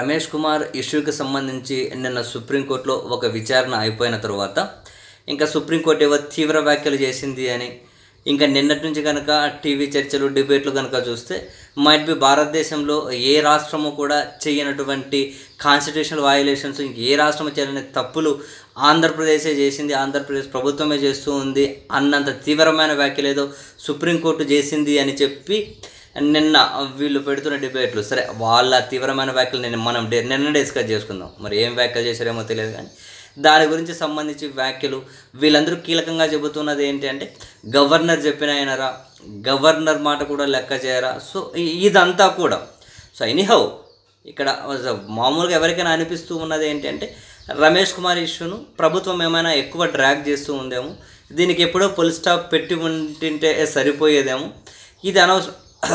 రమేష్ కుమార్ ఇష్యూకి సంబంధించి నిన్న సుప్రీంకోర్టులో ఒక విచారణ అయిపోయిన తర్వాత ఇంకా సుప్రీంకోర్టు ఏవో తీవ్ర వ్యాఖ్యలు చేసింది అని ఇంకా నిన్నటి నుంచి కనుక టీవీ చర్చలు డిబేట్లు కనుక చూస్తే మైట్ బి భారతదేశంలో ఏ రాష్ట్రము కూడా చేయనటువంటి కాన్స్టిట్యూషనల్ వయలేషన్స్ ఇంక ఏ రాష్ట్రము చేయని తప్పులు ఆంధ్రప్రదేశే చేసింది ఆంధ్రప్రదేశ్ ప్రభుత్వమే చేస్తూ ఉంది అన్నంత తీవ్రమైన వ్యాఖ్యలేదో సుప్రీంకోర్టు చేసింది అని చెప్పి నిన్న వీళ్ళు పెడుతున్న డిబేట్లు సరే వాళ్ళ తీవ్రమైన వ్యాఖ్యలు నేను మనం నిన్న డిస్కస్ చేసుకుందాం మరి ఏం వ్యాఖ్యలు చేశారేమో తెలియదు కానీ దాని గురించి సంబంధించి వ్యాఖ్యలు వీళ్ళందరూ కీలకంగా చెబుతున్నది ఏంటి అంటే గవర్నర్ చెప్పిన అయినరా గవర్నర్ మాట కూడా లెక్క చేయరా సో ఇదంతా కూడా సో ఎనీహౌ ఇక్కడ మామూలుగా ఎవరికైనా అనిపిస్తూ ఉన్నది ఏంటంటే రమేష్ కుమార్ ఇష్యూను ప్రభుత్వం ఏమైనా ఎక్కువ డ్రాగ్ చేస్తూ ఉందేమో దీనికి ఎప్పుడో పొలి స్టాప్ పెట్టి ఉంటుంటే సరిపోయేదేమో ఇది అనవసరం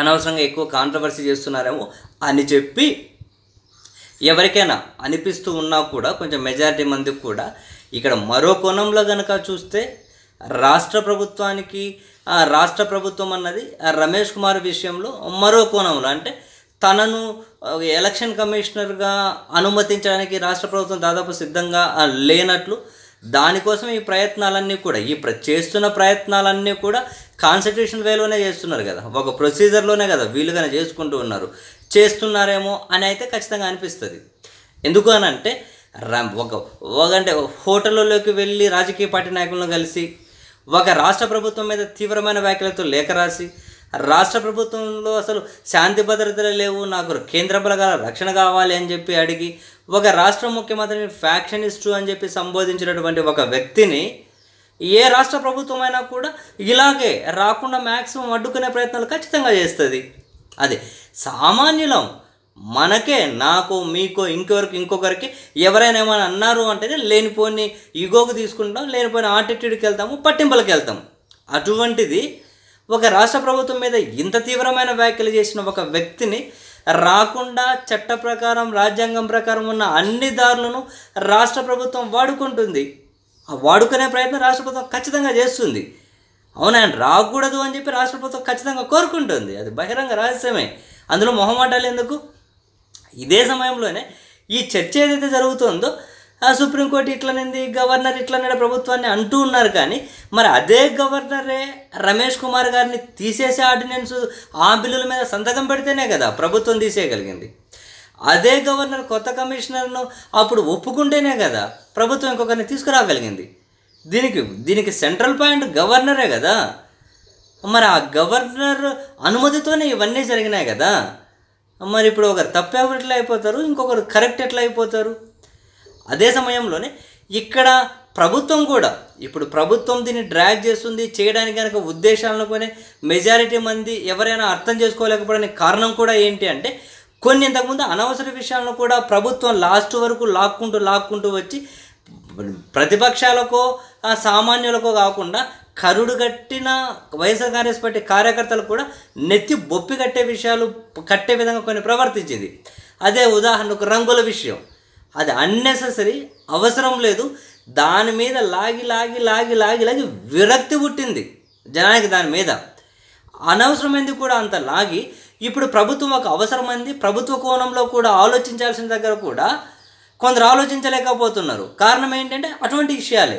అనవసరంగా ఎక్కువ కాంట్రవర్సీ చేస్తున్నారేమో అని చెప్పి ఎవరికైనా అనిపిస్తూ ఉన్నా కూడా కొంచెం మెజారిటీ మందికి కూడా ఇక్కడ మరో కోణంలో కనుక చూస్తే రాష్ట్ర ప్రభుత్వానికి రాష్ట్ర ప్రభుత్వం అన్నది రమేష్ కుమార్ విషయంలో మరో కోణంలో అంటే తనను ఎలక్షన్ కమిషనర్గా అనుమతించడానికి రాష్ట్ర ప్రభుత్వం దాదాపు సిద్ధంగా లేనట్లు దానికోసం ఈ ప్రయత్నాలన్నీ కూడా ఈ చేస్తున్న ప్రయత్నాలన్నీ కూడా కాన్సన్ట్రేషన్ వేలోనే చేస్తున్నారు కదా ఒక ప్రొసీజర్లోనే కదా కానీ చేసుకుంటూ ఉన్నారు చేస్తున్నారేమో అని అయితే ఖచ్చితంగా అనిపిస్తుంది ఎందుకు అని అంటే ఒక ఒకంటే హోటళ్ళలోకి వెళ్ళి రాజకీయ పార్టీ నాయకులను కలిసి ఒక రాష్ట్ర ప్రభుత్వం మీద తీవ్రమైన వ్యాఖ్యలతో లేఖ రాసి రాష్ట్ర ప్రభుత్వంలో అసలు శాంతి భద్రతలు లేవు నాకు కేంద్ర బలగాల రక్షణ కావాలి అని చెప్పి అడిగి ఒక రాష్ట్ర ముఖ్యమంత్రిని ఫ్యాక్షనిస్టు అని చెప్పి సంబోధించినటువంటి ఒక వ్యక్తిని ఏ రాష్ట్ర ప్రభుత్వమైనా కూడా ఇలాగే రాకుండా మ్యాక్సిమం అడ్డుకునే ప్రయత్నాలు ఖచ్చితంగా చేస్తుంది అదే సామాన్యులం మనకే నాకు మీకు ఇంకొకరికి ఇంకొకరికి ఎవరైనా ఏమైనా అన్నారు అంటేనే లేనిపోని ఈగోకు తీసుకుంటాం లేనిపోయిన ఆటిట్యూడ్కి వెళ్తాము పట్టింపులకు వెళ్తాము అటువంటిది ఒక రాష్ట్ర ప్రభుత్వం మీద ఇంత తీవ్రమైన వ్యాఖ్యలు చేసిన ఒక వ్యక్తిని రాకుండా చట్ట ప్రకారం రాజ్యాంగం ప్రకారం ఉన్న అన్ని దారులను రాష్ట్ర ప్రభుత్వం వాడుకుంటుంది వాడుకునే ప్రయత్నం రాష్ట్ర ప్రభుత్వం ఖచ్చితంగా చేస్తుంది అవునండి రాకూడదు అని చెప్పి రాష్ట్ర ప్రభుత్వం ఖచ్చితంగా కోరుకుంటుంది అది బహిరంగ రహస్యమే అందులో మొహమాటాలు ఎందుకు ఇదే సమయంలోనే ఈ చర్చ ఏదైతే జరుగుతుందో సుప్రీంకోర్టు ఇట్లనింది గవర్నర్ ఇట్లనే ప్రభుత్వాన్ని అంటూ ఉన్నారు కానీ మరి అదే గవర్నరే రమేష్ కుమార్ గారిని తీసేసే ఆర్డినెన్స్ ఆ బిల్లుల మీద సంతకం పెడితేనే కదా ప్రభుత్వం తీసేయగలిగింది అదే గవర్నర్ కొత్త కమిషనర్ను అప్పుడు ఒప్పుకుంటేనే కదా ప్రభుత్వం ఇంకొకరిని తీసుకురాగలిగింది దీనికి దీనికి సెంట్రల్ పాయింట్ గవర్నరే కదా మరి ఆ గవర్నర్ అనుమతితోనే ఇవన్నీ జరిగినాయి కదా మరి ఇప్పుడు ఒకరు తప్పేవారు ఎట్లా అయిపోతారు ఇంకొకరు కరెక్ట్ ఎట్లా అయిపోతారు అదే సమయంలోనే ఇక్కడ ప్రభుత్వం కూడా ఇప్పుడు ప్రభుత్వం దీన్ని డ్రాగ్ చేస్తుంది చేయడానికి కనుక ఉద్దేశాలను కొనే మెజారిటీ మంది ఎవరైనా అర్థం చేసుకోలేకపోవడానికి కారణం కూడా ఏంటి అంటే కొన్ని ఇంతకుముందు అనవసర విషయాలను కూడా ప్రభుత్వం లాస్ట్ వరకు లాక్కుంటూ లాక్కుంటూ వచ్చి ప్రతిపక్షాలకో సామాన్యులకో కాకుండా కరుడు కట్టిన వైఎస్ఆర్ కాంగ్రెస్ పార్టీ కార్యకర్తలు కూడా నెత్తి బొప్పి కట్టే విషయాలు కట్టే విధంగా కొన్ని ప్రవర్తించింది అదే ఉదాహరణకు రంగుల విషయం అది అన్నెసెసరీ అవసరం లేదు దాని మీద లాగి లాగి లాగి లాగి లాగి విరక్తి పుట్టింది జనానికి దాని మీద అనవసరమైంది కూడా అంత లాగి ఇప్పుడు ప్రభుత్వం ఒక అవసరమైంది ప్రభుత్వ కోణంలో కూడా ఆలోచించాల్సిన దగ్గర కూడా కొందరు ఆలోచించలేకపోతున్నారు కారణం ఏంటంటే అటువంటి విషయాలే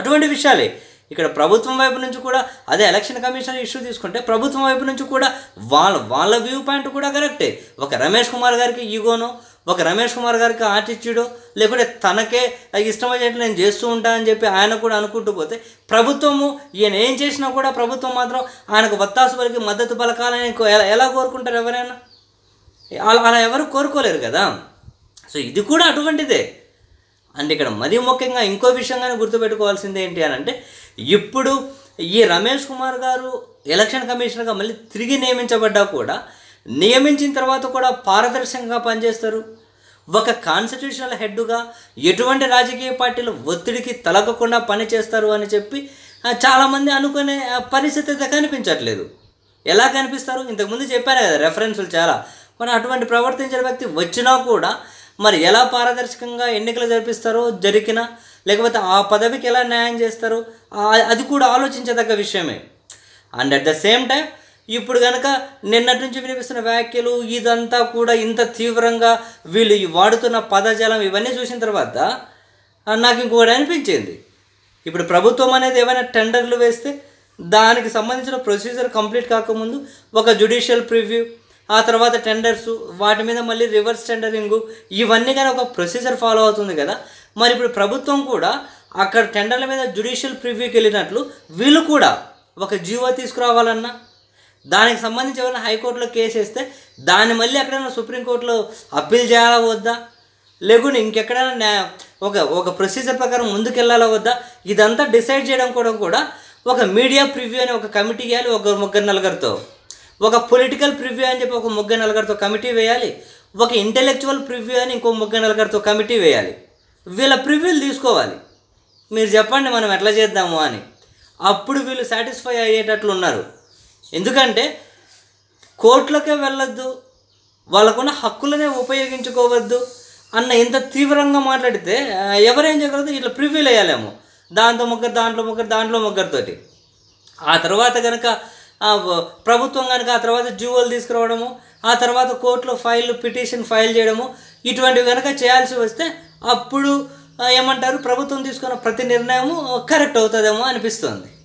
అటువంటి విషయాలే ఇక్కడ ప్రభుత్వం వైపు నుంచి కూడా అదే ఎలక్షన్ కమిషన్ ఇష్యూ తీసుకుంటే ప్రభుత్వం వైపు నుంచి కూడా వాళ్ళ వాళ్ళ వ్యూ పాయింట్ కూడా కరెక్టే ఒక రమేష్ కుమార్ గారికి ఈగోనో ఒక రమేష్ కుమార్ గారికి ఆటిట్యూడో లేకుంటే తనకే ఇష్టం వచ్చేట్లు నేను చేస్తూ అని చెప్పి ఆయన కూడా అనుకుంటూ పోతే ప్రభుత్వము ఈయన ఏం చేసినా కూడా ప్రభుత్వం మాత్రం ఆయనకు వత్తాసు వరకు మద్దతు పలకాలని ఎలా ఎలా కోరుకుంటారు ఎవరైనా అలా ఎవరు కోరుకోలేరు కదా సో ఇది కూడా అటువంటిదే అండ్ ఇక్కడ మరీ ముఖ్యంగా ఇంకో విషయంగానే గుర్తుపెట్టుకోవాల్సింది ఏంటి అని అంటే ఇప్పుడు ఈ రమేష్ కుమార్ గారు ఎలక్షన్ కమిషనర్గా మళ్ళీ తిరిగి నియమించబడ్డా కూడా నియమించిన తర్వాత కూడా పారదర్శకంగా పనిచేస్తారు ఒక కాన్స్టిట్యూషనల్ హెడ్గా ఎటువంటి రాజకీయ పార్టీలు ఒత్తిడికి తలగకుండా పనిచేస్తారు అని చెప్పి చాలామంది అనుకునే పరిస్థితి అయితే కనిపించట్లేదు ఎలా కనిపిస్తారు ఇంతకుముందు చెప్పారు కదా రెఫరెన్సులు చాలా మనం అటువంటి ప్రవర్తించిన వ్యక్తి వచ్చినా కూడా మరి ఎలా పారదర్శకంగా ఎన్నికలు జరిపిస్తారో జరిగిన లేకపోతే ఆ పదవికి ఎలా న్యాయం చేస్తారు అది కూడా ఆలోచించదగ్గ విషయమే and at the same time ఇప్పుడు కనుక నిన్నటి నుంచి వినిపిస్తున్న వ్యాఖ్యలు ఇదంతా కూడా ఇంత తీవ్రంగా వీళ్ళు వాడుతున్న పదజాలం ఇవన్నీ చూసిన తర్వాత నాకు ఇంకొకటి అనిపించింది ఇప్పుడు ప్రభుత్వం అనేది ఏమైనా టెండర్లు వేస్తే దానికి సంబంధించిన ప్రొసీజర్ కంప్లీట్ కాకముందు ఒక జుడిషియల్ ప్రివ్యూ ఆ తర్వాత టెండర్స్ వాటి మీద మళ్ళీ రివర్స్ టెండరింగ్ ఇవన్నీ కానీ ఒక ప్రొసీజర్ ఫాలో అవుతుంది కదా మరి ఇప్పుడు ప్రభుత్వం కూడా అక్కడ టెండర్ల మీద జ్యుడిషియల్ ప్రివ్యూకి వెళ్ళినట్లు వీళ్ళు కూడా ఒక జీవో తీసుకురావాలన్నా దానికి సంబంధించి ఎవరైనా హైకోర్టులో కేసు వేస్తే దాన్ని మళ్ళీ ఎక్కడైనా సుప్రీంకోర్టులో అప్పీల్ చేయాలా వద్దా లేకుంటే ఇంకెక్కడైనా ఒక ఒక ప్రొసీజర్ ప్రకారం ముందుకెళ్ళాలా వద్దా ఇదంతా డిసైడ్ చేయడం కూడా కూడా ఒక మీడియా ప్రివ్యూ అనే ఒక కమిటీ ఇవ్వాలి ఒక ముగ్గురు నలుగురితో ఒక పొలిటికల్ ప్రివ్యూ అని చెప్పి ఒక ముగ్గ నలుగురితో కమిటీ వేయాలి ఒక ఇంటెలెక్చువల్ ప్రివ్యూ అని ఇంకో ముగ్గ నలుగురితో కమిటీ వేయాలి వీళ్ళ ప్రివ్యూలు తీసుకోవాలి మీరు చెప్పండి మనం ఎట్లా చేద్దాము అని అప్పుడు వీళ్ళు సాటిస్ఫై అయ్యేటట్లు ఉన్నారు ఎందుకంటే కోర్టులకే వెళ్ళొద్దు వాళ్ళకున్న హక్కులనే ఉపయోగించుకోవద్దు అన్న ఇంత తీవ్రంగా మాట్లాడితే ఎవరేం చేయగలదు ఇట్లా ప్రివ్యూలు వేయాలేమో దాంతో ముగ్గురు దాంట్లో ముగ్గురు దాంట్లో ముగ్గురితోటి ఆ తర్వాత కనుక ప్రభుత్వం కనుక ఆ తర్వాత జ్యువల్ తీసుకురావడము ఆ తర్వాత కోర్టులో ఫైల్ పిటిషన్ ఫైల్ చేయడము ఇటువంటివి కనుక చేయాల్సి వస్తే అప్పుడు ఏమంటారు ప్రభుత్వం తీసుకున్న ప్రతి నిర్ణయము కరెక్ట్ అవుతుందేమో అనిపిస్తుంది